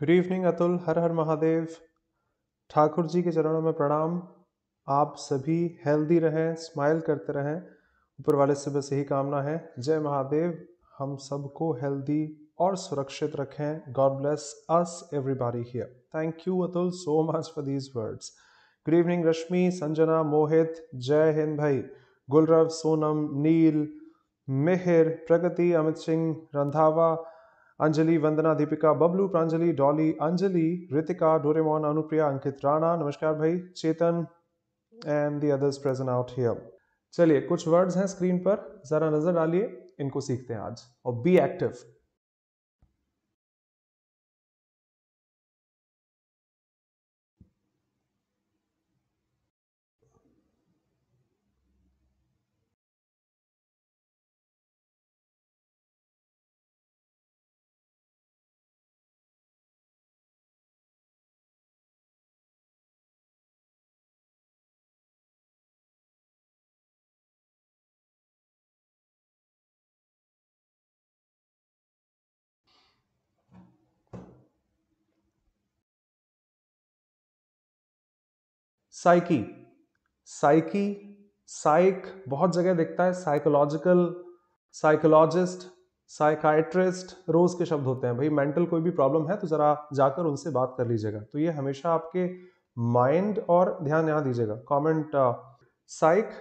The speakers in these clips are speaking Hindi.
गुड इवनिंग अतुल हर हर महादेव ठाकुर जी के चरणों में प्रणाम आप सभी हेल्दी रहें स्माइल करते रहें ऊपर वाले से बस यही कामना है जय महादेव हम सबको हेल्दी और सुरक्षित रखें God bless us everybody here thank you Atul so much for these words good evening Rashmi Sanjana Mohit जय हिंद भाई गुलरव सोनम नील मेहर प्रगति अमित सिंह रंधावा अंजलि वंदना दीपिका बबलू प्रांजलि डॉली अंजलि रितिका डोरेमोन अनुप्रिया अंकित राणा नमस्कार भाई Chetan and the others present out here चलिए कुछ वर्ड्स हैं स्क्रीन पर ज़रा नज़र डालिए इनको सीखते हैं आज और be active psyche psyche psych बहुत जगह दिखता है साइकोलॉजिकल साइकोलॉजिस्ट साइकाइट्रिस्ट रोज के शब्द होते हैं भाई मेंटल कोई भी प्रॉब्लम है तो ज़रा जाकर उनसे बात कर लीजिएगा तो ये हमेशा आपके माइंड और ध्यान यहां दीजिएगा कॉमेंट साइक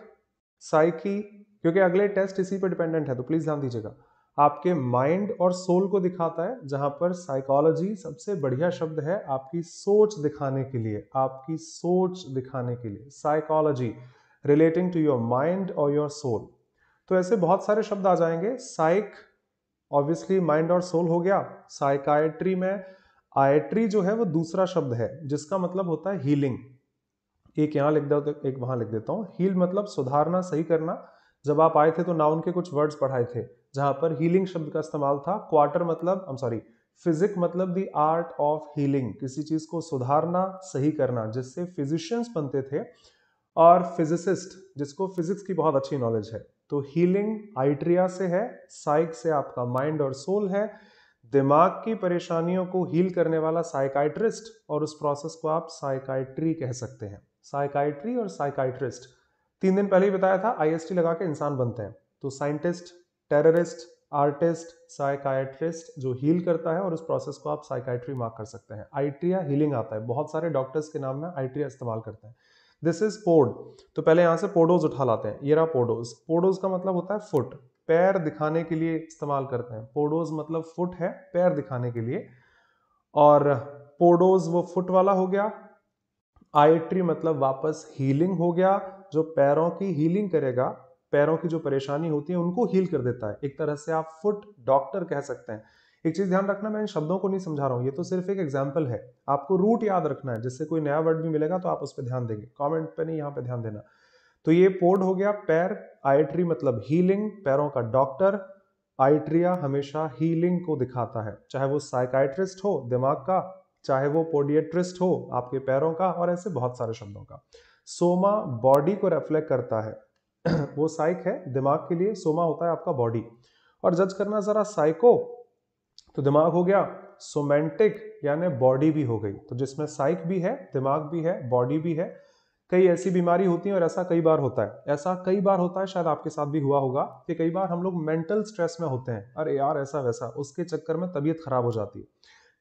साइकी क्योंकि अगले टेस्ट इसी पर डिपेंडेंट है तो प्लीज़ ध्यान दीजिएगा आपके माइंड और सोल को दिखाता है जहां पर साइकोलॉजी सबसे बढ़िया शब्द है आपकी सोच दिखाने के लिए आपकी सोच दिखाने के लिए psychology relating to your mind और योर सोल तो ऐसे बहुत सारे शब्द आ जाएंगे साइक ऑब्वियसली माइंड और सोल हो गया साइकाइट्री में आयट्री जो है वो दूसरा शब्द है जिसका मतलब होता है हीलिंग एक यहां लिख देता एक वहां लिख देता हूं हील मतलब सुधारना सही करना जब आप आए थे तो नाउन के कुछ वर्ड्स पढ़ाए थे जहां पर हीलिंग शब्द का इस्तेमाल था क्वार्टर मतलब आई एम सॉरी फिजिक मतलब दी आर्ट ऑफ हीलिंग किसी चीज को सुधारना सही करना जिससे फिजिशियंस बनते थे और फिजिसिस्ट जिसको फिजिक्स की बहुत अच्छी नॉलेज है तो हीलिंग आइट्रिया से है साइक से आपका माइंड और सोल है दिमाग की परेशानियों को हील करने वाला साइकाइट्रिस्ट और उस प्रोसेस को आप साइकाइट्री कह सकते हैं साइकाइट्री और साइकाइट्रिस्ट तीन दिन पहले ही बताया था आईएसटी लगा के इंसान बनते हैं तो साइंटिस्ट टेररिस्ट आर्टिस्ट साइकाइट्रिस्ट जो हील करता है और उस प्रोसेस को आप साइकाइट्री मार्क कर सकते हैं आइट्रिया हीलिंग आता है बहुत सारे डॉक्टर्स के नाम में आइट्रिया इस्तेमाल करते हैं दिस इज पोड तो पहले यहाँ से पोडोज उठा लाते हैं येरा पोडोज पोडोज का मतलब होता है फुट पैर दिखाने के लिए इस्तेमाल करते हैं पोडोज मतलब फुट है पैर दिखाने के लिए और पोडोज वो फुट वाला हो गया आईट्री मतलब वापस हीलिंग हो गया जो पैरों की हीलिंग करेगा पैरों की जो परेशानी होती है उनको हील कर देता है एक तरह से आप फुट डॉक्टर कह सकते हैं एक चीज ध्यान रखना मैं इन शब्दों को नहीं समझा रहा हूँ ये तो सिर्फ एक एग्जाम्पल है आपको रूट याद रखना है जिससे कोई नया वर्ड भी मिलेगा तो आप उस पर ध्यान देंगे कॉमेंट पर नहीं यहाँ पे ध्यान देना तो ये पोड हो गया पैर आइट्री मतलब हीलिंग पैरों का डॉक्टर आइट्रिया हमेशा हीलिंग को दिखाता है चाहे वो साइकाइट्रिस्ट हो दिमाग का चाहे वो पोडियट्रिस्ट हो आपके पैरों का और ऐसे बहुत सारे शब्दों का सोमा बॉडी को रेफ्लेक्ट करता है वो साइक है दिमाग के लिए सोमा होता है आपका बॉडी और जज करना जरा साइको तो दिमाग हो गया सोमेंटिक यानी बॉडी भी हो गई तो जिसमें साइक भी है दिमाग भी है बॉडी भी है कई ऐसी बीमारी होती है और ऐसा कई बार होता है ऐसा कई बार होता है शायद आपके साथ भी हुआ होगा कि कई बार हम लोग मेंटल स्ट्रेस में होते हैं अरे यार ऐसा वैसा उसके चक्कर में तबीयत खराब हो जाती है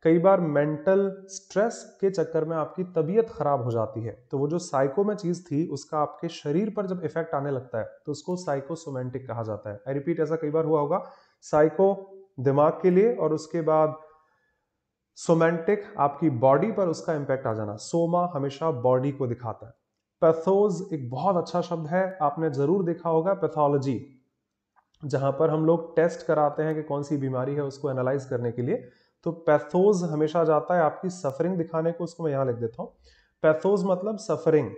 कई बार मेंटल स्ट्रेस के चक्कर में आपकी तबीयत खराब हो जाती है तो वो जो साइको में चीज़ थी उसका आपके शरीर पर जब इफेक्ट आने लगता है तो उसको साइकोसोमेंटिक कहा जाता है आई रिपीट ऐसा कई बार हुआ होगा साइको दिमाग के लिए और उसके बाद सोमेंटिक आपकी बॉडी पर उसका इम्पैक्ट आ जाना सोमा हमेशा बॉडी को दिखाता है पैथोज एक बहुत अच्छा शब्द है आपने जरूर देखा होगा पैथोलॉजी जहां पर हम लोग टेस्ट कराते हैं कि कौन सी बीमारी है उसको एनालाइज करने के लिए तो पैथोज हमेशा जाता है आपकी सफरिंग दिखाने को उसको मैं यहाँ लिख देता हूँ पैथोज मतलब सफरिंग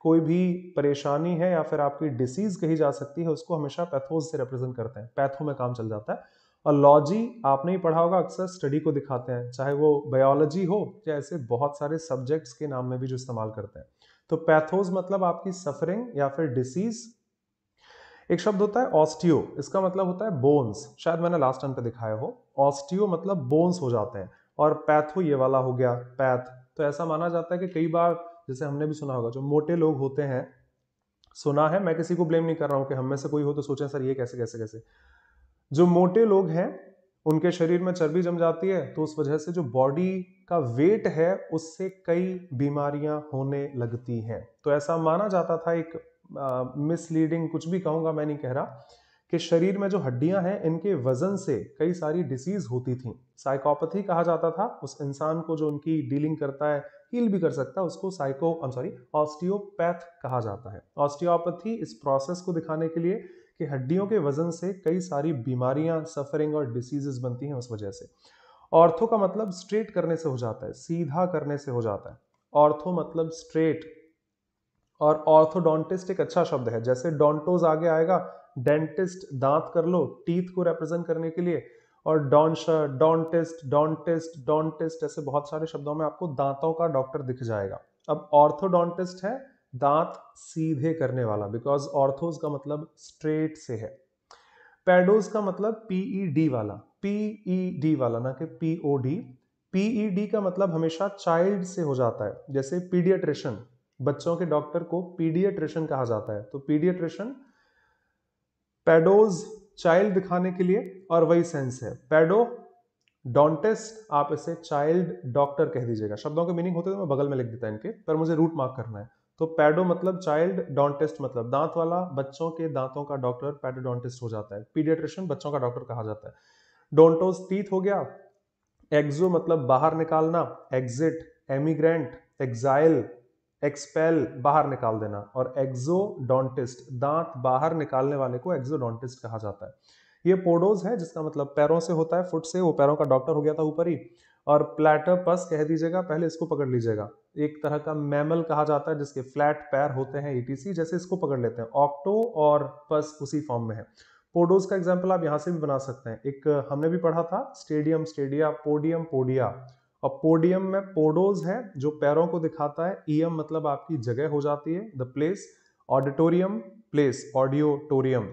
कोई भी परेशानी है या फिर आपकी डिसीज कही जा सकती है उसको हमेशा पैथोज से रिप्रेजेंट करते हैं पैथो में काम चल जाता है और लॉजी आपने ही पढ़ा होगा अक्सर स्टडी को दिखाते हैं चाहे वो बायोलॉजी हो या ऐसे बहुत सारे सब्जेक्ट्स के नाम में भी जो इस्तेमाल करते हैं तो पैथोज मतलब आपकी सफरिंग या फिर डिसीज एक शब्द होता है ऑस्टियो इसका मतलब होता है बोन्स शायद मैंने लास्ट टाइम पे दिखाया हो ऑस्टियो मतलब बोन्स हो जाते हैं और पैथो ये वाला हो गया पैथ तो ऐसा माना जाता है कि कई बार जैसे हमने भी सुना होगा जो मोटे लोग होते हैं सुना है मैं किसी को ब्लेम नहीं कर रहा हूं कि हम में से कोई हो तो सोचें सर ये कैसे कैसे कैसे जो मोटे लोग हैं उनके शरीर में चर्बी जम जाती है तो उस वजह से जो बॉडी का वेट है उससे कई बीमारियां होने लगती हैं तो ऐसा माना जाता था एक मिसलीडिंग कुछ भी कहूंगा मैं नहीं कह रहा कि शरीर में जो हड्डियां हैं इनके वजन से कई सारी डिसीज होती थी साइकोपैथी कहा जाता था उस इंसान को जो उनकी डीलिंग करता है हील भी कर सकता है उसको साइको सॉरी ऑस्टियोपैथ कहा जाता है ऑस्टियोपैथी इस प्रोसेस को दिखाने के लिए कि हड्डियों के वजन से कई सारी बीमारियां सफरिंग और डिसीजेस बनती हैं उस वजह से ऑर्थो का मतलब स्ट्रेट करने से हो जाता है सीधा करने से हो जाता है ऑर्थो मतलब स्ट्रेट और ऑर्थोडोंटिस्ट एक अच्छा शब्द है जैसे डोंटोज आगे आएगा डेंटिस्ट दांत कर लो टीथ को रेप्रेजेंट करने के लिए और डॉन्श डॉन्टिस्ट डोंटिस्ट डोंटिस्ट ऐसे बहुत सारे शब्दों में आपको दांतों का डॉक्टर दिख जाएगा अब ऑर्थोडोंटिस्ट है दांत सीधे करने वाला बिकॉज ऑर्थोज का मतलब स्ट्रेट से है पेडोज का मतलब पीई डी e वाला पीई डी e वाला ना कि पीओ डी पीई डी का मतलब हमेशा चाइल्ड से हो जाता है जैसे पीडियट्रिशन बच्चों के डॉक्टर को पीडियट्रिशन कहा जाता है तो पीडियट्रिशन पेडोज चाइल्ड दिखाने के लिए और वही सेंस है पेडो डॉन्टेस्ट आप इसे चाइल्ड डॉक्टर कह दीजिएगा शब्दों के मीनिंग होते तो मैं बगल में लिख देता है इनके पर मुझे रूट मार्क करना है तो पैडो मतलब चाइल्ड डॉन्टेस्ट मतलब दांत वाला बच्चों के दांतों का डॉक्टर पैडोडॉन्टिस्ट हो जाता है पीडियट्रिशन बच्चों का डॉक्टर कहा जाता है डोंटोज टीथ हो गया एग्जो मतलब बाहर निकालना एग्जिट एमिग्रेंट एग्जाइल एक्सपेल बाहर निकाल देना और एक्सोडोंटिस्ट दांत बाहर निकालने वाले को एक्सोडोंटिस्ट कहा जाता है ये पोडोज है जिसका मतलब पैरों से होता है फुट से वो पैरों का डॉक्टर हो गया था ऊपर ही और प्लेटर पस कह दीजिएगा पहले इसको पकड़ लीजिएगा एक तरह का मैमल कहा जाता है जिसके फ्लैट पैर होते हैं ईटीसी e जैसे इसको पकड़ लेते हैं ऑक्टो और पस उसी फॉर्म में है पोडोज का एग्जाम्पल आप यहाँ से भी बना सकते हैं एक हमने भी पढ़ा था स्टेडियम स्टेडिया पोडियम पोडिया और पोडियम में पोडोज है जो पैरों को दिखाता है ईएम e मतलब आपकी जगह हो जाती है the place auditorium place auditorium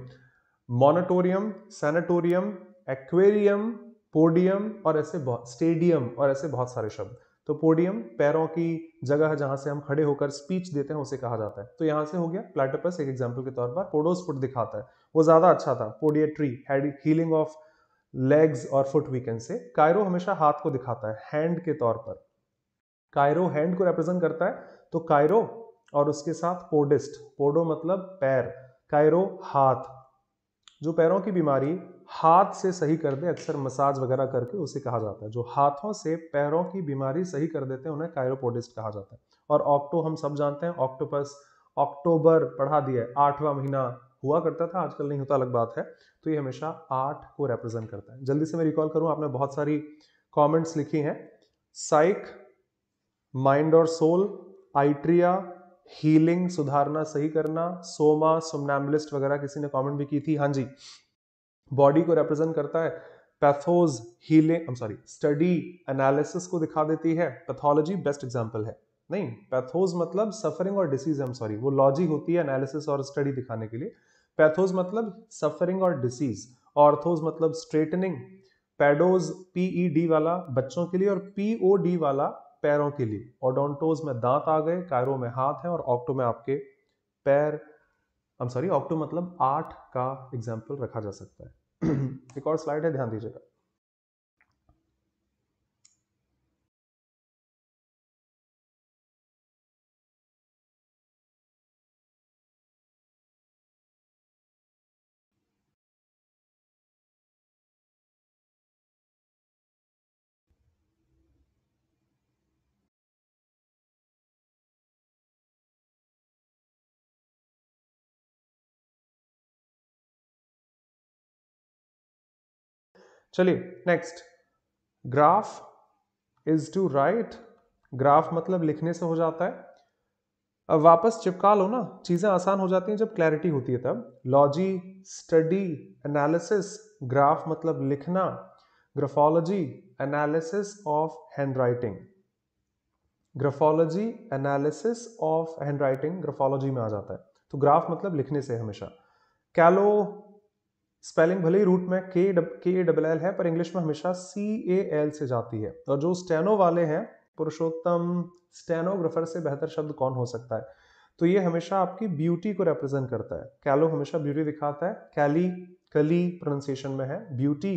monitorium sanatorium aquarium podium और ऐसे बहुत स्टेडियम और ऐसे बहुत सारे शब्द तो पोडियम पैरों की जगह जहां से हम खड़े होकर स्पीच देते हैं उसे कहा जाता है तो यहां से हो गया प्लेटोपस एक एग्जाम्पल के तौर पर फुट दिखाता है वो ज़्यादा अच्छा था पोडियट्री हीलिंग ऑफ लेग्स और foot we can say chiro हमेशा हाथ को दिखाता है हैंड के तौर पर कायरो हैंड को रिप्रेजेंट करता है तो कायरो और उसके साथ पोडिस्ट पोडो मतलब पैर कायरो हाथ जो पैरों की बीमारी हाथ से सही कर दे अक्सर मसाज वगैरह करके उसे कहा जाता है जो हाथों से पैरों की बीमारी सही कर देते हैं उन्हें कायरोपोडिस्ट कहा जाता है और ऑक्टो हम सब जानते हैं ऑक्टोपस ऑक्टोबर पढ़ा दिया है आठवां महीना हुआ करता था आजकल नहीं होता अलग बात है तो ये हमेशा आर्ट को रिप्रेजेंट करता है जल्दी से मैं रिकॉल करूं आपने बहुत सारी कॉमेंट्स लिखी हैं साइक माइंड और सोल आइट्रिया हीलिंग सुधारना सही करना सोमा सोमनामलिस्ट वगैरह किसी ने कमेंट भी की थी हाँ जी बॉडी को रिप्रेजेंट करता है pathos healing I am sorry study analysis को दिखा देती है पैथोलॉजी बेस्ट एग्जाम्पल है नहीं पैथोज मतलब सफरिंग और डिसीज एम सॉरी वो लॉजी होती है एनालिसिस और स्टडी दिखाने के लिए पैथोज मतलब सफरिंग और डिसीज ऑर्थोज मतलब स्ट्रेटनिंग पेडोज पीई डी वाला बच्चों के लिए और ओ डी वाला पैरों के लिए ओडोंटोज में दांत आ गए कायरो में हाथ है और ऑक्टो में आपके पैर आई एम सॉरी ऑक्टो मतलब आठ का एग्जाम्पल रखा जा सकता है एक और स्लाइड है ध्यान दीजिएगा चलिए next graph is to write graph मतलब लिखने से हो जाता है अब वापस चिपका लो ना चीज़ें आसान हो जाती हैं जब क्लैरिटी होती है तब लॉजी स्टडी एनालिसिस ग्राफ मतलब लिखना graphology analysis of hand writing graphology analysis of hand writing graphology में आ जाता है तो ग्राफ मतलब लिखने से हमेशा कैलो स्पेलिंग भले ही रूट में के के डबल एल है पर इंग्लिश में हमेशा सी ए एल से जाती है और जो स्टेनो वाले हैं पुरुषोत्तम स्टेनोग्राफर से बेहतर शब्द कौन हो सकता है तो ये हमेशा आपकी ब्यूटी को रिप्रेजेंट करता है कैलो हमेशा ब्यूटी दिखाता है कैली कली प्रोनाउंसिएशन में है ब्यूटी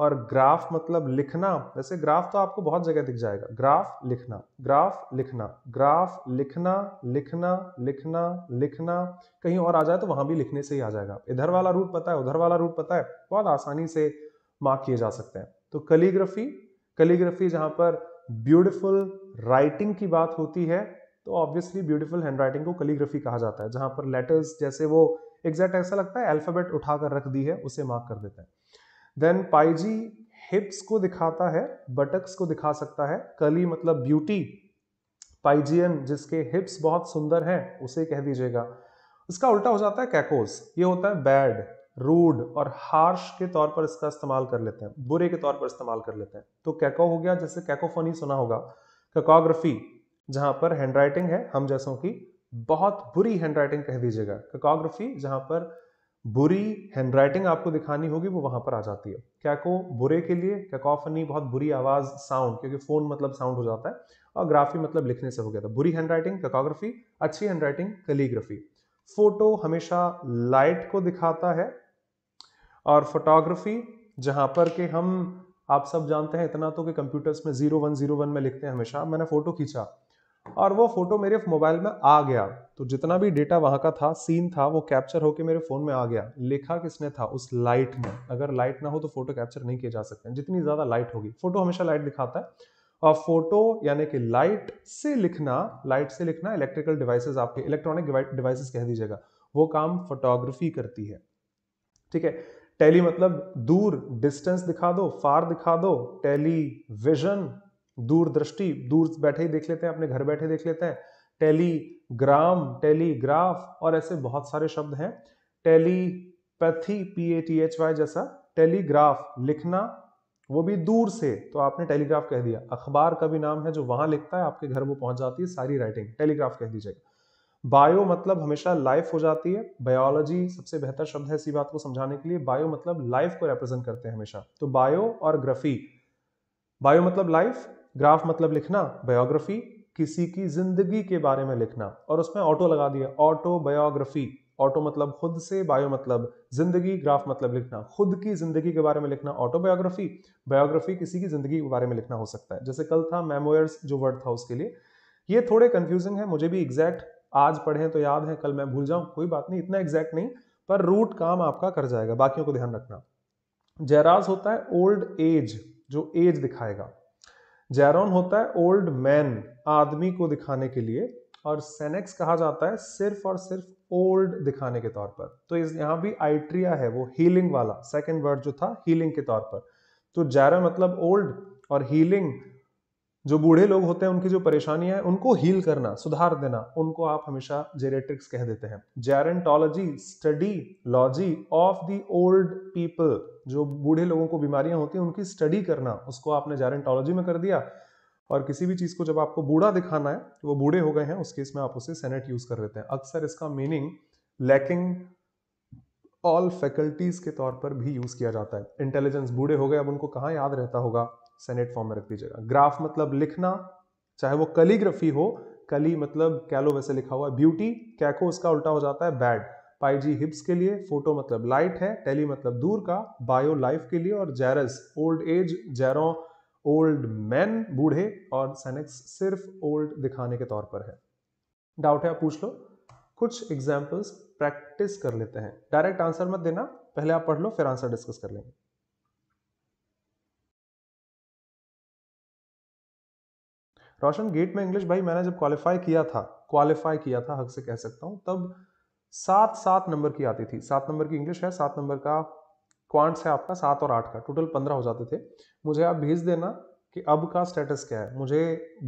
और ग्राफ मतलब लिखना वैसे ग्राफ तो आपको बहुत जगह दिख जाएगा ग्राफ लिखना ग्राफ लिखना ग्राफ लिखना लिखना लिखना लिखना कहीं और आ जाए तो वहां भी लिखने से ही आ जाएगा इधर वाला रूट पता है उधर वाला रूट पता है बहुत आसानी से मार्क किए जा सकते हैं तो कलीग्राफी कलीग्राफी जहां पर ब्यूटिफुल राइटिंग की बात होती है तो ऑब्वियसली हैंड हैंडराइटिंग को कलीग्राफी कहा जाता है जहां पर लेटर्स जैसे वो एग्जैक्ट ऐसा लगता है अल्फाबेट उठाकर रख दी है उसे मार्क कर देते हैं देन पाइजी हिप्स को दिखाता है बटक्स को दिखा सकता है कली मतलब ब्यूटी पाइजियन जिसके हिप्स बहुत सुंदर हैं उसे कह दीजिएगा इसका उल्टा हो जाता है कैकोस ये होता है बैड रूड और हार्श के तौर पर इसका इस्तेमाल कर लेते हैं बुरे के तौर पर इस्तेमाल कर लेते हैं तो कैको हो गया जैसे कैकोफोनी सुना होगा ककोग्राफी जहां पर हैंडराइटिंग है हम जैसों की बहुत बुरी हैंडराइटिंग कह दीजिएगा ककोग्राफी जहां पर बुरी हैंडराइटिंग आपको दिखानी होगी वो वहां पर आ जाती है कैको बुरे के लिए कैकोफनी बहुत बुरी आवाज साउंड क्योंकि फोन मतलब साउंड हो जाता है और ग्राफी मतलब लिखने से हो गया था बुरी हैंडराइटिंग कैकोग्राफी अच्छी हैंडराइटिंग कलीग्राफी फोटो हमेशा लाइट को दिखाता है और फोटोग्राफी जहां पर के हम आप सब जानते हैं इतना तो कि कंप्यूटर्स में जीरो वन जीरो वन में लिखते हैं हमेशा मैंने फोटो खींचा और वो फोटो मेरे मोबाइल में आ गया तो जितना भी डेटा वहां का था सीन था वो कैप्चर होके मेरे फ़ोन में आ गया लिखा किसने था उस लाइट में अगर लाइट ना हो तो फोटो कैप्चर नहीं किए जा सकते हैं जितनी ज़्यादा लाइट होगी फोटो हमेशा लाइट दिखाता है और फोटो यानी कि लाइट से लिखना लाइट से लिखना इलेक्ट्रिकल डिवाइसेस आपके इलेक्ट्रॉनिक डिवाइसेस कह दीजिएगा वो काम फोटोग्राफी करती है ठीक है टेली मतलब दूर डिस्टेंस दिखा दो फार दिखा दो टेलीविजन दूरदृष्टि दूर बैठे ही देख लेते हैं अपने घर बैठे देख लेते हैं टेलीग्राम टेलीग्राफ और ऐसे बहुत सारे शब्द हैं telepathy P A T H Y जैसा टेलीग्राफ लिखना वो भी दूर से तो आपने टेलीग्राफ कह दिया अखबार का भी नाम है जो वहां लिखता है आपके घर वो पहुंच जाती है सारी राइटिंग टेलीग्राफ कह दीजिएगा बायो मतलब हमेशा लाइफ हो जाती है बायोलॉजी सबसे बेहतर शब्द है इसी बात को समझाने के लिए बायो मतलब लाइफ को रिप्रेजेंट करते हैं हमेशा तो बायो और ग्राफी बायो मतलब लाइफ ग्राफ मतलब लिखना बायोग्राफी किसी की जिंदगी के बारे में लिखना और उसमें ऑटो लगा दिया ऑटो बायोग्राफी ऑटो मतलब खुद से बायो मतलब जिंदगी ग्राफ मतलब लिखना खुद की जिंदगी के बारे में लिखना ऑटोबायोग्राफी बायोग्राफी किसी की जिंदगी के बारे में लिखना हो सकता है जैसे कल था मेमोयर्स जो वर्ड था उसके लिए ये थोड़े कंफ्यूजिंग है मुझे भी एग्जैक्ट आज पढ़े तो याद है कल मैं भूल जाऊं कोई बात नहीं इतना एग्जैक्ट नहीं पर रूट काम आपका कर जाएगा बाकियों को ध्यान रखना जयराज होता है ओल्ड एज जो एज दिखाएगा जैरोन होता है ओल्ड मैन आदमी को दिखाने के लिए और सेनेक्स कहा जाता है सिर्फ और सिर्फ ओल्ड दिखाने के तौर पर तो इस यहां भी आइट्रिया है वो हीलिंग वाला सेकेंड वर्ड जो था हीलिंग के तौर पर तो जैरन मतलब ओल्ड और हीलिंग जो बूढ़े लोग होते हैं उनकी जो परेशानियां हैं उनको हील करना सुधार देना उनको आप हमेशा जेरेट्रिक्स कह देते हैं gerontology study logy of the old people जो बूढ़े लोगों को बीमारियां होती हैं उनकी स्टडी करना उसको आपने जेरेंटोलॉजी में कर दिया और किसी भी चीज़ को जब आपको बूढ़ा दिखाना है तो वो बूढ़े हो गए हैं उस केस में आप उसे सेनेट यूज़ कर देते हैं अक्सर इसका मीनिंग लैकिंग ऑल फैकल्टीज़ के तौर पर भी यूज़ किया जाता है इंटेलिजेंस बूढ़े हो गए अब उनको कहाँ याद रहता होगा सेनेट फॉर्म में रख दीजिएगा ग्राफ मतलब लिखना चाहे वो कलीग्राफी हो कली मतलब कैलो वैसे लिखा हुआ है ब्यूटी कैको उसका उल्टा हो जाता है बैड पाई जी हिप्स के लिए फोटो मतलब लाइट है टेली मतलब दूर का बायो लाइफ के लिए और geras old age gero old man बूढ़े और सैनिक्स सिर्फ ओल्ड दिखाने के तौर पर है डाउट है आप पूछ लो कुछ एग्जाम्पल्स प्रैक्टिस कर लेते हैं डायरेक्ट आंसर मत देना पहले आप पढ़ लो फिर आंसर डिस्कस कर लेंगे रोशन गेट में इंग्लिश भाई मैंने जब क्वालिफाई किया था क्वालिफाई किया था हक से कह सकता हूँ तब सात सात नंबर की आती थी सात नंबर की इंग्लिश है सात नंबर का क्वांट्स है आपका सात और आठ का टोटल पंद्रह हो जाते थे मुझे आप भेज देना कि अब का स्टेटस क्या है मुझे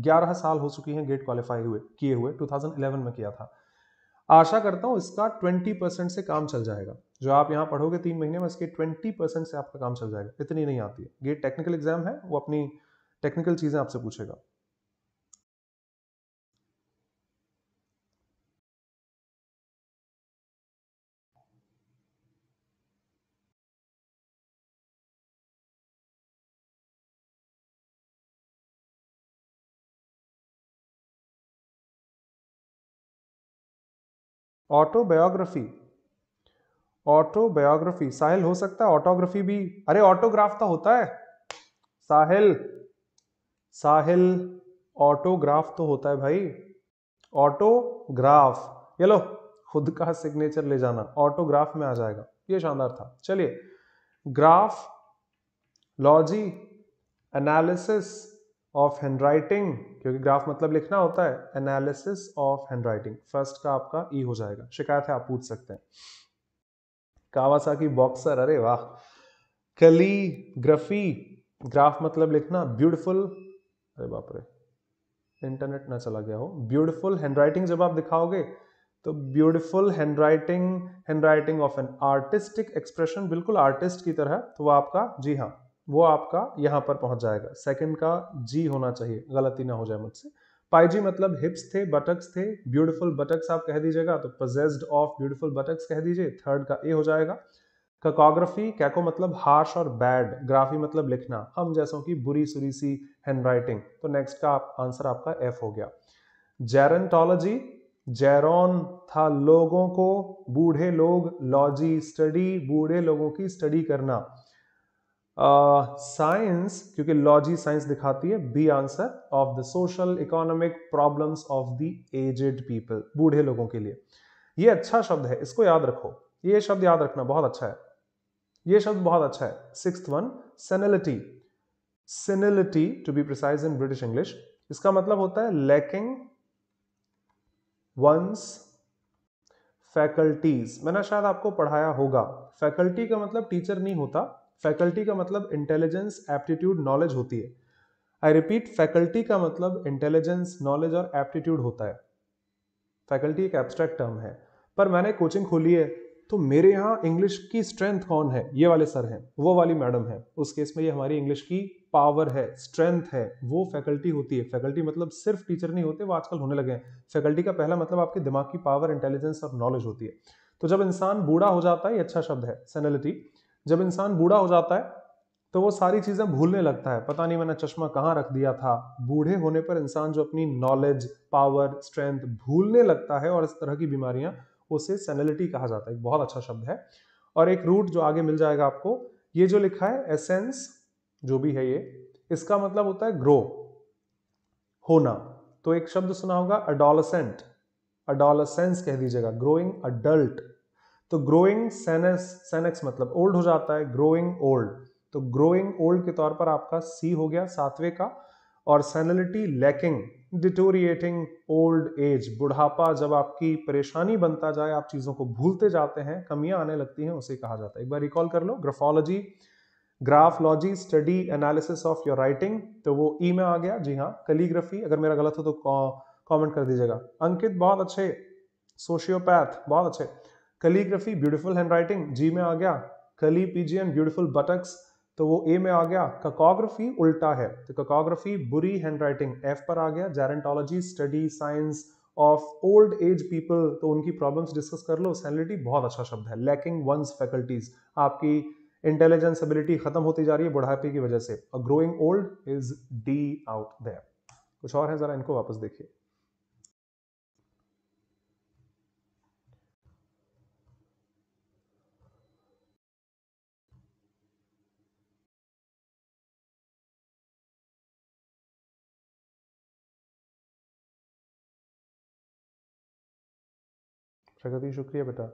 ग्यारह साल हो चुकी हैं गेट क्वालिफाई हुए किए हुए 2011 में किया था आशा करता हूँ इसका 20 परसेंट से काम चल जाएगा जो आप यहाँ पढ़ोगे तीन महीने में इसके 20 परसेंट से आपका काम चल जाएगा इतनी नहीं आती है गेट टेक्निकल एग्जाम है वो अपनी टेक्निकल चीज़ें आपसे पूछेगा ऑटोबायोग्राफी ऑटोबायोग्राफी साहिल हो सकता है ऑटोग्राफी भी अरे ऑटोग्राफ तो होता है साहिल साहिल ऑटोग्राफ तो होता है भाई ऑटोग्राफ ये लो खुद का सिग्नेचर ले जाना ऑटोग्राफ में आ जाएगा ये शानदार था चलिए graph logy analysis of hand writing क्योंकि ग्राफ मतलब लिखना होता है analysis of hand writing first का आपका ई e हो जाएगा शिकायत है आप पूछ सकते हैं की बॉक्सर अरे वाह कैलीग्राफी ग्राफ मतलब लिखना ब्यूटिफुल अरे बाप रे इंटरनेट ना चला गया हो ब्यूटिफुल हैंडराइटिंग जब आप दिखाओगे तो beautiful handwriting handwriting of an artistic expression बिल्कुल आर्टिस्ट की तरह तो वह आपका जी हाँ वो आपका यहाँ पर पहुंच जाएगा सेकंड का जी होना चाहिए गलती ना हो जाए मुझसे पाईजी मतलब हिप्स थे बटक्स थे ब्यूटीफुल बटक्स आप कह दीजिएगा तो पजेस्ड ऑफ ब्यूटीफुल बटक्स कह दीजिए थर्ड का ए हो जाएगा ककोग्राफी कैको मतलब हार्श और बैड ग्राफी मतलब लिखना हम जैसों की बुरी सुरी सी हैंड राइटिंग तो नेक्स्ट का आप, आंसर आपका एफ हो गया जेरेंटोलॉजी जेरोन था लोगों को बूढ़े लोग लॉजी स्टडी बूढ़े लोगों की स्टडी करना साइंस uh, क्योंकि लॉजी साइंस दिखाती है B answer of the social economic problems of the aged people बूढ़े लोगों के लिए ये अच्छा शब्द है इसको याद रखो ये शब्द याद रखना बहुत अच्छा है ये शब्द बहुत अच्छा है six one senility senility to be precise in British English इसका मतलब होता है लैकिंग वंस फैकल्टीज मैंने शायद आपको पढ़ाया होगा फैकल्टी का मतलब टीचर नहीं होता फैकल्टी का मतलब इंटेलिजेंस एप्टीट्यूड नॉलेज होती है आई रिपीट फैकल्टी का मतलब इंटेलिजेंस नॉलेज और एप्टीट्यूड होता है फैकल्टी एक एब्स्ट्रैक्ट टर्म है पर मैंने कोचिंग खोली है तो मेरे यहाँ इंग्लिश की स्ट्रेंथ कौन है ये वाले सर हैं वो वाली मैडम है उस केस में ये हमारी इंग्लिश की पावर है स्ट्रेंथ है वो फैकल्टी होती है फैकल्टी मतलब सिर्फ टीचर नहीं होते वो आजकल होने लगे हैं फैकल्टी का पहला मतलब आपके दिमाग की पावर इंटेलिजेंस और नॉलेज होती है तो जब इंसान बूढ़ा हो जाता है ये अच्छा शब्द है सेनेलिटी जब इंसान बूढ़ा हो जाता है तो वो सारी चीज़ें भूलने लगता है पता नहीं मैंने चश्मा कहाँ रख दिया था बूढ़े होने पर इंसान जो अपनी नॉलेज पावर स्ट्रेंथ भूलने लगता है और इस तरह की बीमारियाँ उसे सेनेलिटी कहा जाता है एक बहुत अच्छा शब्द है और एक रूट जो आगे मिल जाएगा आपको ये जो लिखा है एसेंस जो भी है ये इसका मतलब होता है ग्रो होना तो एक शब्द सुना होगा अडोलसेंट अडोलसेंस कह दीजिएगा ग्रोइंग अडल्ट तो ग्रोइंग सेनेस सेनेक्स मतलब ओल्ड हो जाता है ग्रोइंग ओल्ड तो ग्रोइंग ओल्ड के तौर पर आपका सी हो गया सातवें का और senility lacking deteriorating old age बुढ़ापा जब आपकी परेशानी बनता जाए आप चीज़ों को भूलते जाते हैं कमियां आने लगती हैं उसे कहा जाता है एक बार रिकॉल कर लो graphology graphology study analysis of your writing तो वो ई e में आ गया जी हाँ कलीग्राफी अगर मेरा गलत हो तो कॉमेंट कर दीजिएगा अंकित बहुत अच्छे सोशियोपैथ बहुत अच्छे calligraphy beautiful hand writing G में आ गया कली पीजियन ब्यूटीफुल बटक्स तो वो ए में आ गया ककोग्राफी उल्टा है तो ककोग्राफी बुरी हैंड राइटिंग एफ पर आ गया gerontology study science of old age people तो उनकी प्रॉब्लम्स डिस्कस कर लो सैनिटी बहुत अच्छा शब्द है लैकिंग वंस फैकल्टीज आपकी इंटेलिजेंस एबिलिटी खत्म होती जा रही है बुढ़ापे की वजह से growing old is D out there कुछ और है जरा इनको वापस देखिए प्रगति शुक्रिया बेटा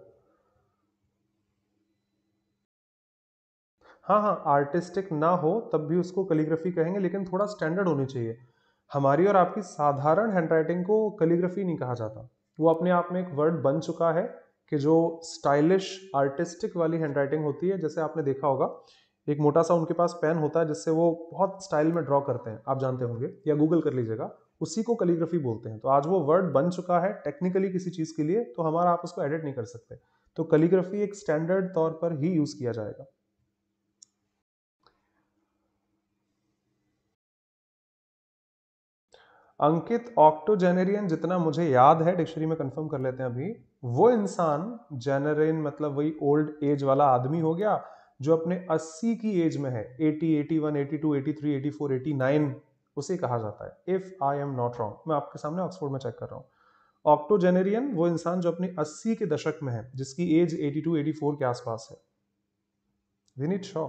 हाँ हाँ आर्टिस्टिक ना हो तब भी उसको कलीग्राफी कहेंगे लेकिन थोड़ा स्टैंडर्ड होनी चाहिए हमारी और आपकी साधारण हैंडराइटिंग को कलीग्राफी नहीं कहा जाता वो अपने आप में एक वर्ड बन चुका है कि जो स्टाइलिश आर्टिस्टिक वाली हैंडराइटिंग होती है जैसे आपने देखा होगा एक मोटा सा उनके पास पेन होता है जिससे वो बहुत स्टाइल में ड्रॉ करते हैं आप जानते होंगे या गूगल कर लीजिएगा उसी को कैलीग्राफी बोलते हैं तो आज वो वर्ड बन चुका है टेक्निकली किसी चीज़ के लिए तो हमारा आप उसको एडिट नहीं कर सकते तो कैलीग्राफी एक स्टैंडर्ड तौर पर ही यूज़ किया जाएगा अंकित ऑक्टोजेनेरियन जितना मुझे याद है डिक्शनरी में कंफर्म कर लेते हैं अभी वो इंसान जेनेरियन मतलब वही ओल्ड एज वाला आदमी हो गया जो अपने 80 की एज में है 80, 81, 82, 83, 84, 89 उसे कहा जाता है if I am not wrong मैं आपके सामने ऑक्सफोर्ड में चेक कर रहा हूँ ऑक्टोजेनेरियन वो इंसान जो अपने 80 के दशक में है जिसकी एज 82 84 के आसपास है Vineet Shaw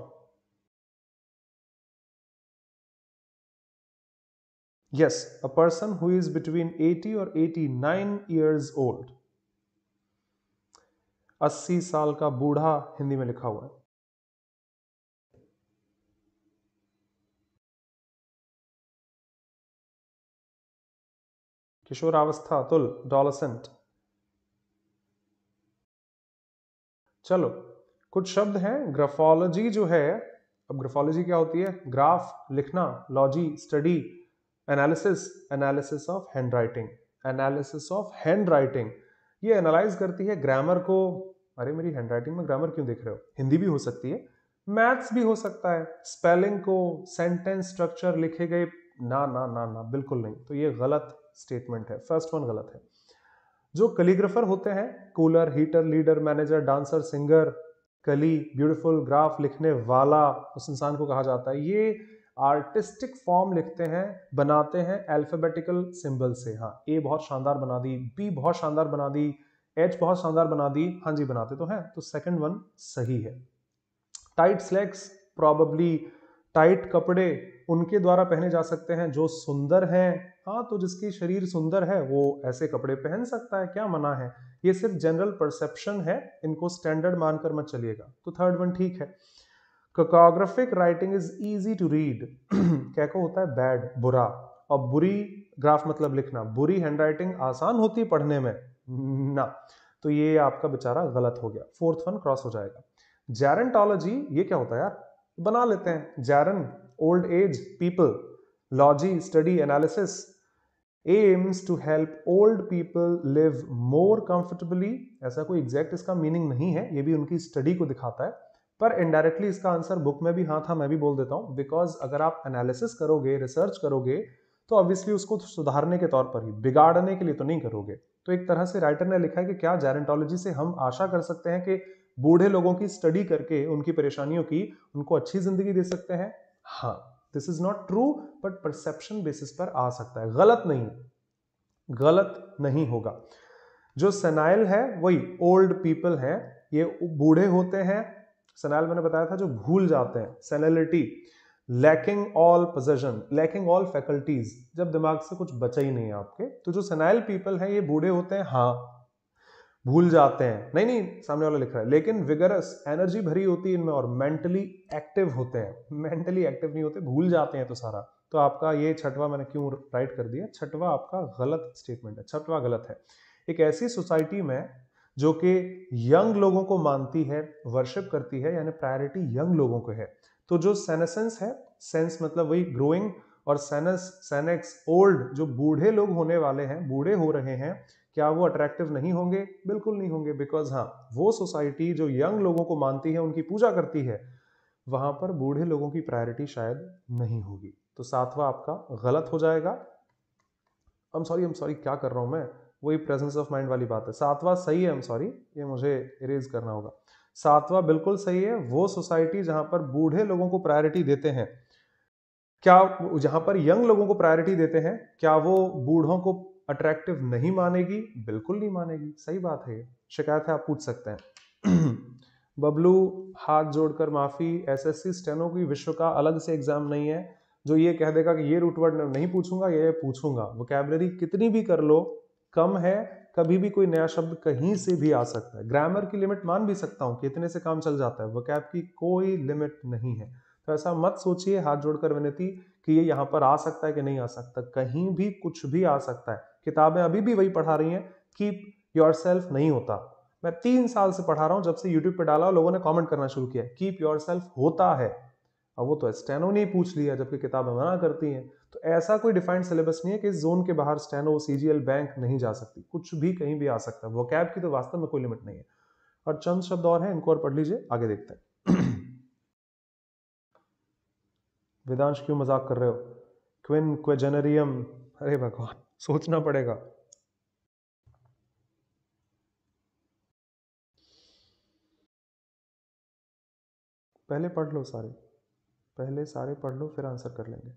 yes a person who is between 80 और 89 इयर्स ओल्ड 80 साल का बूढ़ा हिंदी में लिखा हुआ है किशोरावस्था अतुल डॉलसेंट चलो कुछ शब्द हैं ग्राफोलॉजी जो है अब ग्राफोलॉजी क्या होती है ग्राफ लिखना logy study analysis analysis of hand writing analysis of hand writing ये एनालाइज करती है ग्रामर को अरे मेरी हैंड राइटिंग में ग्रामर क्यों देख रहे हो हिंदी भी हो सकती है मैथ्स भी हो सकता है स्पेलिंग को सेंटेंस स्ट्रक्चर लिखे गए ना ना ना ना बिल्कुल नहीं तो ये गलत स्टेटमेंट है फर्स्ट वन गलत है जो कैलीग्राफर होते हैं cooler heater leader manager dancer singer calli beautiful graph लिखने वाला उस इंसान को कहा जाता है ये आर्टिस्टिक फॉर्म लिखते हैं बनाते हैं अल्फाबेटिकल सिंबल से हाँ ए बहुत शानदार बना दी बी बहुत शानदार बना दी एच बहुत शानदार बना दी हाँ जी बनाते तो हैं तो सेकंड वन सही है टाइट स्लेक्स प्रॉबली टाइट कपड़े उनके द्वारा पहने जा सकते हैं जो सुंदर हैं हाँ तो जिसकी शरीर सुंदर है वो ऐसे कपड़े पहन सकता है क्या मना है ये सिर्फ जनरल परसेप्शन है इनको स्टैंडर्ड मानकर मत चलिएगा तो थर्ड वन ठीक है cacographic writing is easy to read caco होता है बैड बुरा और बुरी ग्राफ मतलब लिखना बुरी हैंडराइटिंग आसान होती है पढ़ने में ना तो ये आपका बेचारा गलत हो गया फोर्थ वन क्रॉस हो जाएगा जैरनटोलॉजी ये क्या होता है यार बना लेते हैं geron old age people logy study analysis aims to help old people live more comfortably ऐसा कोई एग्जैक्ट इसका मीनिंग नहीं है ये भी उनकी स्टडी को दिखाता है पर इनडायरेक्टली इसका आंसर बुक में भी हाँ था मैं भी बोल देता हूँ बिकॉज अगर आप एनालिसिस करोगे रिसर्च करोगे तो ऑब्वियसली उसको सुधारने के तौर पर ही बिगाड़ने के लिए तो नहीं करोगे तो एक तरह से राइटर ने लिखा है कि क्या जैरेंटोलॉजी से हम आशा कर सकते हैं कि बूढ़े लोगों की स्टडी करके उनकी परेशानियों की उनको अच्छी जिंदगी दे सकते हैं हाँ this is not true but perception basis पर आ सकता है गलत नहीं गलत नहीं होगा जो सेनाइल है वही ओल्ड पीपल है ये बूढ़े होते हैं सेनाइल मैंने बताया था जो भूल जाते हैं senility lacking all possession lacking all faculties जब दिमाग से कुछ बचा ही नहीं है आपके तो जो सेनाइल पीपल है ये बूढ़े होते हैं हाँ भूल जाते हैं नहीं नहीं सामने वाला लिख रहा है लेकिन विगरस एनर्जी भरी होती है इनमें और मेंटली एक्टिव होते हैं मेंटली एक्टिव नहीं होते भूल जाते हैं तो सारा तो आपका ये छठवा मैंने क्यों राइट कर दिया छठवा आपका गलत स्टेटमेंट है छठवा गलत है एक ऐसी सोसाइटी में जो कि यंग लोगों को मानती है वर्शिप करती है यानी प्रायोरिटी यंग लोगों को है तो जो सेनेसेंस है सेंस मतलब वही ग्रोइंग और सेनस सेनेक्स ओल्ड जो बूढ़े लोग होने वाले हैं बूढ़े हो रहे हैं क्या वो अट्रैक्टिव नहीं होंगे बिल्कुल नहीं होंगे बिकॉज हाँ वो सोसाइटी जो यंग लोगों को मानती है उनकी पूजा करती है वहां पर बूढ़े लोगों की प्रायोरिटी शायद नहीं होगी तो सातवा आपका गलत हो जाएगा I am sorry I am sorry क्या कर रहा हूं मैं वही प्रेजेंस ऑफ माइंड वाली बात है सातवा सही है आई एम सॉरी ये मुझे इरेज करना होगा सातवा बिल्कुल सही है वो सोसाइटी जहां पर बूढ़े लोगों को प्रायोरिटी देते हैं क्या जहां पर यंग लोगों को प्रायोरिटी देते हैं क्या वो बूढ़ों को अट्रैक्टिव नहीं मानेगी बिल्कुल नहीं मानेगी सही बात है ये शिकायत है आप पूछ सकते हैं बबलू हाथ जोड़कर माफ़ी एसएससी स्टेनो की विश्व का अलग से एग्जाम नहीं है जो ये कह देगा कि ये रूटवर्ड नहीं पूछूंगा ये पूछूंगा वोकेबलरी कितनी भी कर लो कम है कभी भी कोई नया शब्द कहीं से भी आ सकता है ग्रामर की लिमिट मान भी सकता हूं कि इतने से काम चल जाता है वोकैब की कोई लिमिट नहीं है तो ऐसा मत सोचिए हाथ जोड़कर विनती कि ये यहाँ पर आ सकता है कि नहीं आ सकता कहीं भी कुछ भी आ सकता है किताबें अभी भी वही पढ़ा रही हैं कीप योर सेल्फ नहीं होता मैं तीन साल से पढ़ा रहा हूँ जब से यूट्यूब पर डाला लोगों ने कॉमेंट करना शुरू किया कीप योर सेल्फ होता है अब वो तो स्टेनो ने ही पूछ लिया जबकि किताबें मना करती हैं तो ऐसा कोई डिफाइंड सिलेबस नहीं है कि इस जोन के बाहर स्टेनो एल बैंक नहीं जा सकती कुछ भी कहीं भी आ सकता है वो कैब की तो वास्तव में कोई लिमिट नहीं है और चंद शब्द और हैं इनको और पढ़ लीजिए आगे देखते हैं वेदांश क्यों मजाक कर रहे हो क्विन क्वेजनरियम अरे भगवान सोचना पड़ेगा पहले पढ़ लो सारे पहले सारे पढ़ लो फिर आंसर कर लेंगे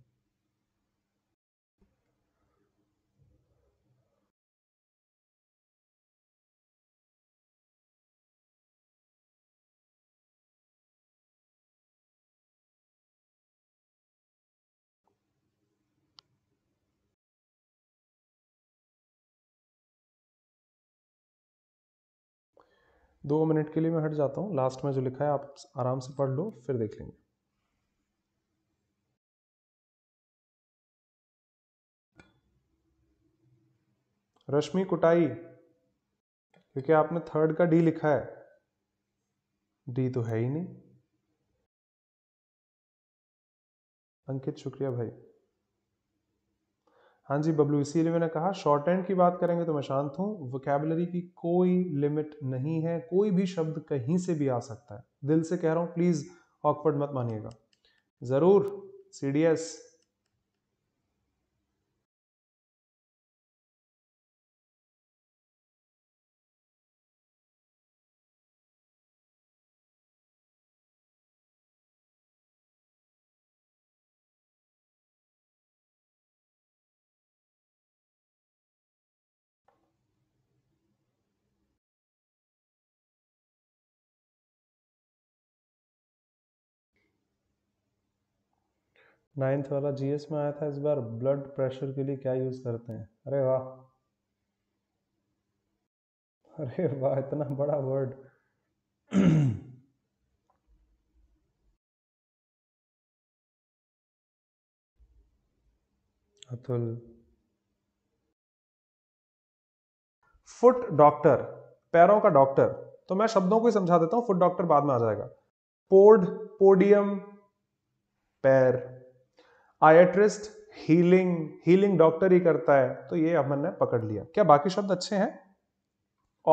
दो मिनट के लिए मैं हट जाता हूँ लास्ट में जो लिखा है आप आराम से पढ़ लो फिर देख लेंगे रश्मि कुटाई क्योंकि आपने थर्ड का डी लिखा है डी तो है ही नहीं अंकित शुक्रिया भाई हाँ जी बबलू इसीलिए मैंने कहा शॉर्ट एंड की बात करेंगे तो मैं शांत हूँ वोकेबलरी की कोई लिमिट नहीं है कोई भी शब्द कहीं से भी आ सकता है दिल से कह रहा हूँ प्लीज़ ऑकवर्ड मत मानिएगा ज़रूर सी डी एस नाइन्थ वाला जीएस में आया था इस बार ब्लड प्रेशर के लिए क्या यूज़ करते हैं अरे वाह अरे वाह इतना बड़ा वर्ड अतुल फुट डॉक्टर पैरों का डॉक्टर तो मैं शब्दों को ही समझा देता हूं फुट डॉक्टर बाद में आ जाएगा पोड पोडियम पैर आयट्रिस्ट हीलिंग हीलिंग डॉक्टर ही करता है तो ये अमन ने पकड़ लिया क्या बाकी शब्द अच्छे हैं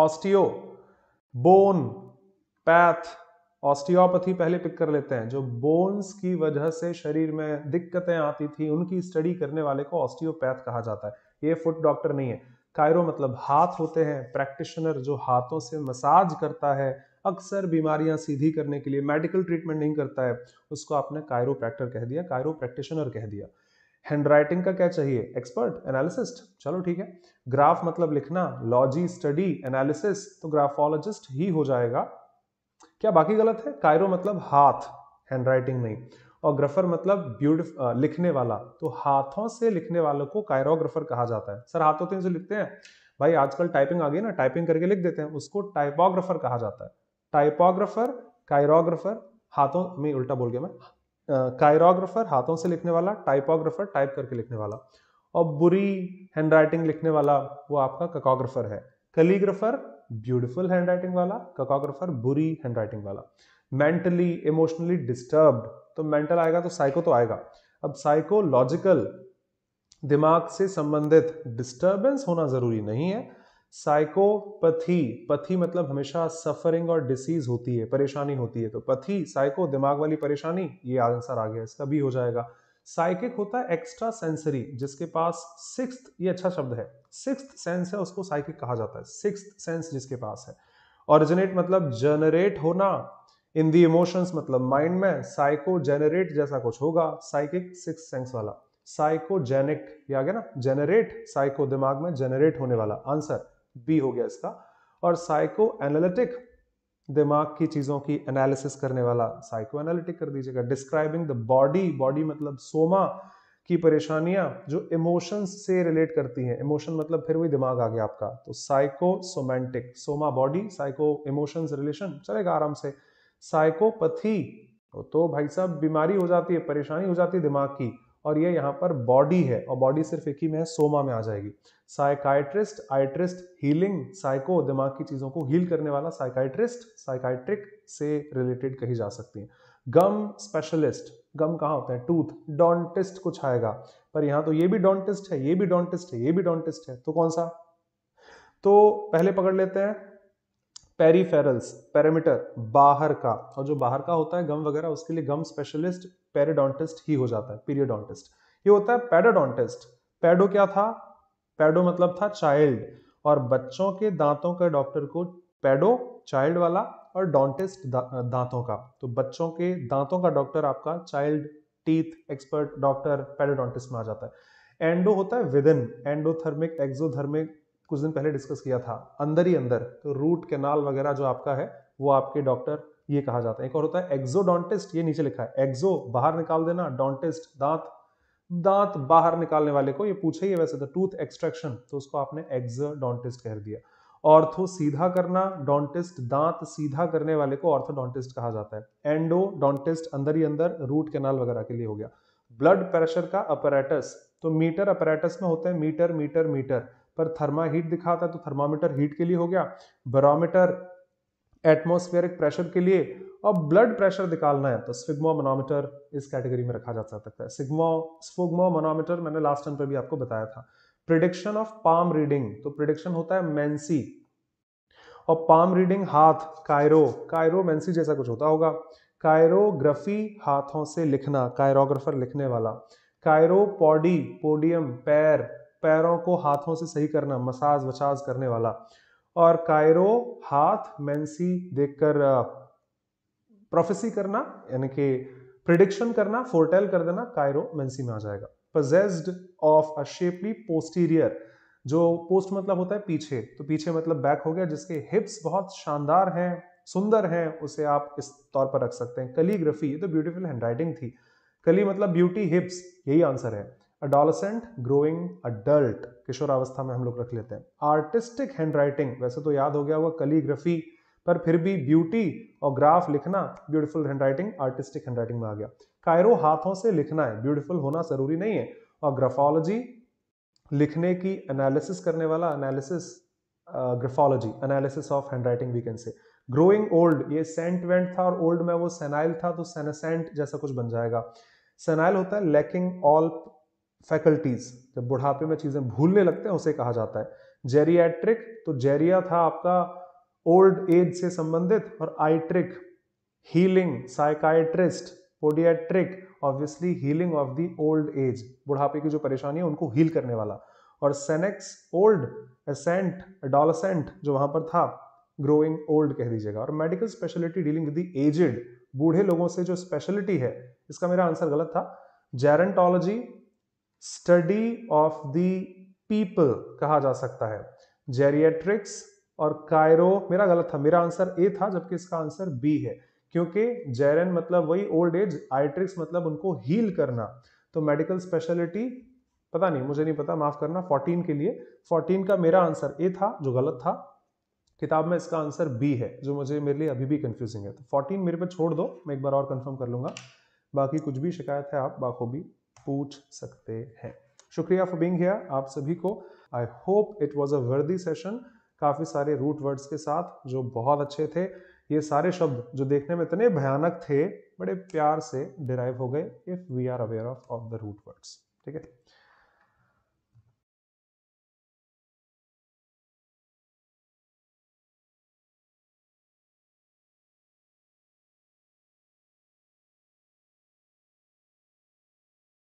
ऑस्टियो बोन पैथ ऑस्टियोपैथी पहले पिक कर लेते हैं जो बोन्स की वजह से शरीर में दिक्कतें आती थी उनकी स्टडी करने वाले को ऑस्टियोपैथ कहा जाता है ये फुट डॉक्टर नहीं है कायरो मतलब हाथ होते हैं प्रैक्टिशनर जो हाथों से मसाज करता है अक्सर बीमारियां सीधी करने के लिए मेडिकल ट्रीटमेंट नहीं करता है उसको आपने कायरो कह दिया कायरो कह दिया हैंड राइटिंग का क्या चाहिए एक्सपर्ट एनालिसिस्ट चलो ठीक है ग्राफ मतलब लिखना लॉजी स्टडी एनालिसिस तो ग्राफोलॉजिस्ट ही हो जाएगा क्या बाकी गलत है कायरो मतलब हाथ हैंड राइटिंग नहीं और ग्राफर मतलब ब्यूटिफ लिखने वाला तो हाथों से लिखने वालों को कायरोग्राफर कहा जाता है सर हाथों से लिखते हैं भाई आजकल टाइपिंग आ गई ना टाइपिंग करके लिख देते हैं उसको टाइपोग्राफर कहा जाता है टाइपोग्राफर कायरोग्राफर हाथों में उल्टा बोल गया मैं कायरोग्राफर हाथों से लिखने वाला टाइपोग्राफर टाइप करके लिखने वाला और बुरी हैंड राइटिंग लिखने वाला वो आपका ककोग्राफर है कलीग्राफर ब्यूटिफुल हैंड राइटिंग वाला ककोग्राफर बुरी हैंड राइटिंग वाला मेंटली इमोशनली डिस्टर्ब्ड तो मेंटल आएगा तो साइको तो आएगा अब साइकोलॉजिकल दिमाग से संबंधित डिस्टर्बेंस होना जरूरी नहीं है साइकोपथी पथी मतलब हमेशा सफरिंग और डिसीज होती है परेशानी होती है तो पथी साइको दिमाग वाली परेशानी ये आंसर आ गया इसका भी हो जाएगा साइकिक होता है एक्स्ट्रा सेंसरी जिसके पास सिक्स ये अच्छा शब्द है सिक्स सेंस है उसको साइकिक कहा जाता है सिक्स सेंस जिसके पास है ऑरिजिनेट मतलब जनरेट होना इन दी इमोशंस मतलब माइंड में साइको जेनरेट जैसा कुछ होगा साइकिक सिक्स सेंस वाला साइकोजेनिक आ गया ना जेनरेट साइको दिमाग में जेनरेट होने वाला आंसर बी हो गया इसका और साइको एनालिटिक दिमाग की चीज़ों की एनालिसिस करने वाला साइको एनालिटिक कर दीजिएगा डिस्क्राइबिंग द बॉडी बॉडी मतलब सोमा की परेशानियां जो इमोशंस से रिलेट करती हैं इमोशन मतलब फिर वही दिमाग आ गया आपका तो psycho somatic soma body psycho emotions relation चलेगा आराम से साइकोपथी तो भाई साहब बीमारी हो जाती है परेशानी हो जाती है दिमाग की और ये यहाँ पर बॉडी है और बॉडी सिर्फ एक ही में है सोमा में आ जाएगी साइकाइट्रिस्ट आइट्रिस्ट हीलिंग साइको दिमाग की चीज़ों को हील करने वाला साइकाइट्रिस्ट साइकाइट्रिक से रिलेटेड कही जा सकती है गम स्पेशलिस्ट गम कहाँ होता है टूथ डॉन्टिस्ट कुछ आएगा पर यहाँ तो ये भी डॉन्टिस्ट है ये भी डॉन्टिस्ट है ये भी डॉन्टिस्ट है तो कौन सा तो पहले पकड़ लेते हैं पेरीफेरल्स पैरामीटर बाहर का और जो बाहर का होता है गम वगैरह उसके लिए गम स्पेशलिस्ट पेरेडोंटिस्ट ही हो जाता है पीरियडोंटिस्ट ये होता है पेडोडोंटिस्ट पेडो क्या था पेडो मतलब था चाइल्ड और बच्चों के दांतों का डॉक्टर को पेडो चाइल्ड वाला और डॉन्टिस्ट दा, दांतों का तो बच्चों के दांतों का डॉक्टर आपका child teeth expert doctor pedodontist में आ जाता है एंडो होता है विदिन एंडोथर्मिक एक्सोथर्मिक कुछ दिन पहले डिस्कस किया था अंदर ही अंदर तो रूट कैनाल वगैरह जो आपका है वो आपके डॉक्टर ये कहा जाता है एक और होता है एक्सोडोंटिस्ट ये नीचे लिखा है एक्सो बाहर निकाल देना डोंटिस्ट दांत दांत बाहर निकालने वाले को ये पूछा ही है वैसे तो टूथ एक्सट्रैक्शन तो उसको आपने एक्सोडोंटिस्ट कह दिया ऑर्थो सीधा करना डोंटिस्ट दांत सीधा करने वाले को ऑर्थोडोंटिस्ट कहा जाता है एंडो डॉन्टिस्ट अंदर ही अंदर रूट कैनाल वगैरह के लिए हो गया ब्लड प्रेशर का अपरेटस तो मीटर अपरेटस में होते हैं मीटर मीटर मीटर पर थर्मा हीट दिखाता है तो थर्मामीटर हीट के लिए हो गया बरोमीटर एटमोस्फेरिक प्रेशर के लिए और ब्लड प्रेशर निकालना है तो स्फिग्मो मोनोमीटर इस कैटेगरी में रखा जा सकता है सिग्मो स्फोग्मो मोनोमीटर मैंने लास्ट टाइम पर भी आपको बताया था प्रिडिक्शन ऑफ पाम रीडिंग तो प्रिडिक्शन होता है मेंसी और पाम रीडिंग हाथ कायरो कायरो मेंसी जैसा कुछ होता होगा कायरोग्राफी हाथों से लिखना कायरोग्राफर लिखने वाला कायरो पॉडी पोडियम पैर पैरों को हाथों से सही करना मसाज वसाज करने वाला और कायरो हाथ मेंसी देखकर प्रोफेसी करना यानी कि प्रिडिक्शन करना फोरटेल कर देना कायरो मेंसी में आ जाएगा possessed of a shapely posterior जो पोस्ट मतलब होता है पीछे तो पीछे मतलब बैक हो गया जिसके हिप्स बहुत शानदार हैं सुंदर हैं उसे आप इस तौर पर रख सकते हैं कलीग्राफी ये तो ब्यूटीफुल हैंडराइटिंग थी कली मतलब ब्यूटी हिप्स यही आंसर है अडोलसेंट ग्रोइंग अडल्ट किशोरावस्था में हम लोग रख लेते हैं आर्टिस्टिक हैंड राइटिंग वैसे तो याद हो गया हुआ कलीग्राफी पर फिर भी ब्यूटी और ग्राफ लिखना beautiful hand handwriting artistic handwriting में आ गया कायरो हाथों से लिखना है ब्यूटीफुल होना जरूरी नहीं है और ग्राफोलॉजी लिखने की एनालिसिस करने वाला analysis graphology analysis of hand handwriting we can say growing old ये सेंट वेंट था और ओल्ड में वो सेनाइल था तो सेनासेंट जैसा कुछ बन जाएगा सेनाइल होता है लैकिंग ऑल फैकल्टीज़ जब बुढ़ापे में चीज़ें भूलने लगते हैं उसे कहा जाता है जेरियाट्रिक तो जेरिया था आपका ओल्ड एज से संबंधित और iatric healing psychiatrist podiatric obviously healing of the old age बुढ़ापे की जो परेशानी है उनको हील करने वाला और सेनेक्स ओल्ड एसेंट एडोलसेंट जो वहां पर था ग्रोइंग ओल्ड कह दीजिएगा और medical speciality dealing with aged बूढ़े लोगों से जो स्पेशलिटी है इसका मेरा आंसर गलत था gerontology study of the people कहा जा सकता है जेरिएट्रिक्स और कायरो मेरा गलत था मेरा आंसर ए था जबकि इसका आंसर बी है क्योंकि जेरन मतलब वही ओल्ड एज आइट्रिक्स मतलब उनको हील करना तो मेडिकल स्पेशलिटी पता नहीं मुझे नहीं पता माफ करना 14 के लिए 14 का मेरा आंसर ए था जो गलत था किताब में इसका आंसर बी है जो मुझे मेरे लिए अभी भी कंफ्यूजिंग है तो 14 मेरे पे छोड़ दो मैं एक बार और कंफर्म कर लूंगा बाकी कुछ भी शिकायत है आप बाखूबी पूछ सकते हैं शुक्रिया फॉर बींग हेयर आप सभी को I hope it was a worthy session काफ़ी सारे रूट वर्ड्स के साथ जो बहुत अच्छे थे ये सारे शब्द जो देखने में इतने भयानक थे बड़े प्यार से डिराइव हो गए if we are aware of of the root words ठीक है